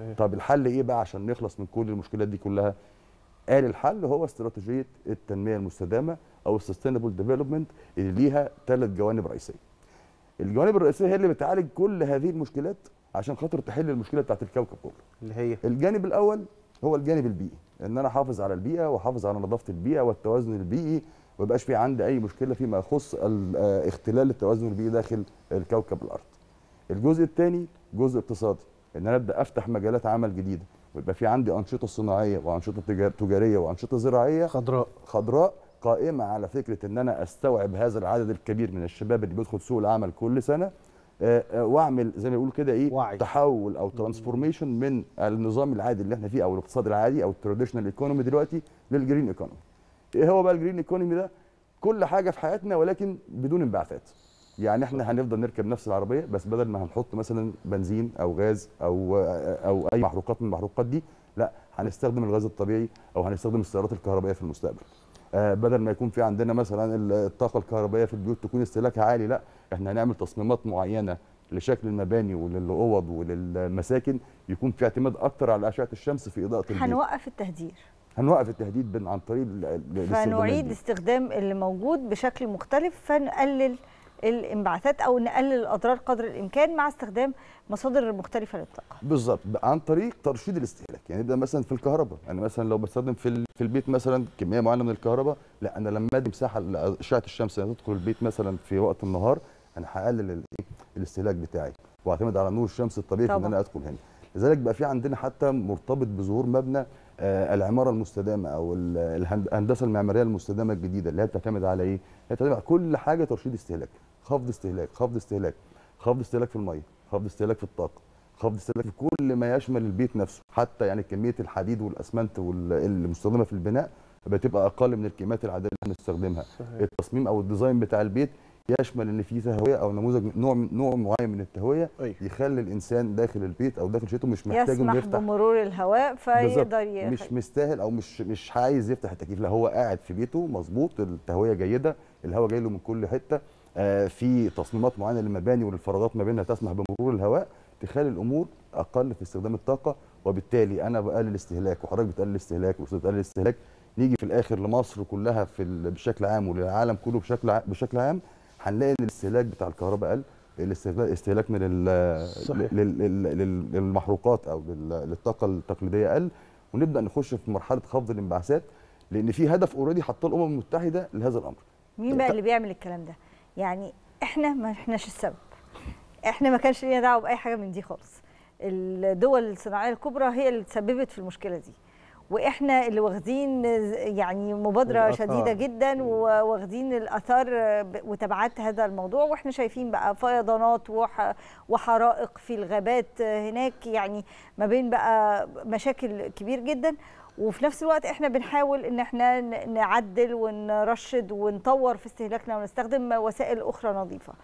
إيه. طب الحل ايه بقى عشان نخلص من كل المشكلات دي كلها قال الحل هو استراتيجيه التنميه المستدامه او السستينبل ديفلوبمنت اللي ليها ثلاث جوانب رئيسيه الجوانب الرئيسيه هي اللي بتعالج كل هذه المشكلات عشان خاطر تحل المشكله بتاعت الكوكب كله اللي هي الجانب الاول هو الجانب البيئي ان انا احافظ على البيئه واحافظ على نظافه البيئه والتوازن البيئي ما يبقاش في عندي اي مشكله فيما يخص آه، اختلال التوازن البيئي داخل الكوكب الارض الجزء الثاني جزء اقتصادي ان انا ابدا افتح مجالات عمل جديده ويبقى في عندي انشطه صناعيه وانشطه تجاريه وانشطه زراعيه خضراء خضراء قائمه على فكره ان انا استوعب هذا العدد الكبير من الشباب اللي بيدخل سوق العمل كل سنه آه، آه، واعمل زي ما بيقول كده ايه وعي. تحول او ترانسفورميشن من النظام العادي اللي احنا فيه او الاقتصاد العادي او التراديشنال ايكونومي دلوقتي للجرين ايكونومي ايه هو بقى الجرين ايكونومي ده كل حاجه في حياتنا ولكن بدون انبعاثات يعني احنا هنفضل نركب نفس العربيه بس بدل ما هنحط مثلا بنزين او غاز او او اي محروقات من المحروقات دي لا هنستخدم الغاز الطبيعي او هنستخدم السيارات الكهربائيه في المستقبل آه، بدل ما يكون في عندنا مثلا الطاقه الكهربائيه في البيوت تكون استهلاكها عالي لا احنا هنعمل تصميمات معينه لشكل المباني وللاوض وللمساكن يكون في اعتماد اكتر على اشعه الشمس في اضاءه البيت هنوقف التهدير هنوقف التهديد عن طريق فنعيد استخدام اللي موجود بشكل مختلف فنقلل الانبعاثات او نقلل الاضرار قدر الامكان مع استخدام مصادر مختلفه للطاقه بالظبط عن طريق ترشيد الاستهلاك يعني ده مثلا في الكهرباء يعني مثلا لو بستخدم في في البيت مثلا كميه معينه من الكهرباء لا انا لما ادي مساحه لاشعه الشمس اللي تدخل البيت مثلا في وقت النهار انا هقلل إيه، الاستهلاك بتاعي واعتمد على نور الشمس الطبيعي ان انا ادخل هنا يعني. لذلك بقى في عندنا حتى مرتبط بظهور مبنى آه، العماره المستدامه او الهندسه المعماريه المستدامه الجديده اللي هي بتعتمد على ايه؟ هي بتعتمد على كل حاجه ترشيد استهلاك، خفض استهلاك، خفض استهلاك، خفض استهلاك في الميه، خفض استهلاك في الطاقه، خفض استهلاك في كل ما يشمل البيت نفسه، حتى يعني كميه الحديد والاسمنت المستخدمه في البناء بتبقى اقل من الكميات العاديه اللي بنستخدمها التصميم او الديزاين بتاع البيت يشمل ان في تهويه او نموذج نوع نوع معين من التهويه أيه. يخلي الانسان داخل البيت او داخل شيته مش محتاج انه يفتح بمرور الهواء فيقدر يفتح. مش مستاهل او مش مش عايز يفتح التكييف لا هو قاعد في بيته مظبوط التهويه جيده الهواء جاي له من كل حته آه في تصميمات معينه للمباني والفراغات ما بينها تسمح بمرور الهواء تخلي الامور اقل في استخدام الطاقه وبالتالي انا بقلل الاستهلاك وحضرتك بتقلل الاستهلاك والاستاذ بتقلل الاستهلاك نيجي في الاخر لمصر كلها في بشكل عام وللعالم كله بشكل بشكل عام هنلاقي الاستهلاك بتاع الكهرباء قل الاستهلاك من للمحروقات او للطاقه التقليديه قل ونبدا نخش في مرحله خفض الانبعاثات لان في هدف اوريدي حاطاه الامم المتحده لهذا الامر مين بقى اللي بيعمل الكلام ده يعني احنا ما احناش السبب احنا ما كانش لينا دعوه باي حاجه من دي خالص الدول الصناعيه الكبرى هي اللي تسببت في المشكله دي واحنا اللي واخدين يعني مبادره الأثار. شديده جدا واخدين الاثار وتبعات هذا الموضوع واحنا شايفين بقى فيضانات وحرائق في الغابات هناك يعني ما بين بقى مشاكل كبير جدا وفي نفس الوقت احنا بنحاول ان احنا نعدل ونرشد ونطور في استهلاكنا ونستخدم وسائل اخرى نظيفه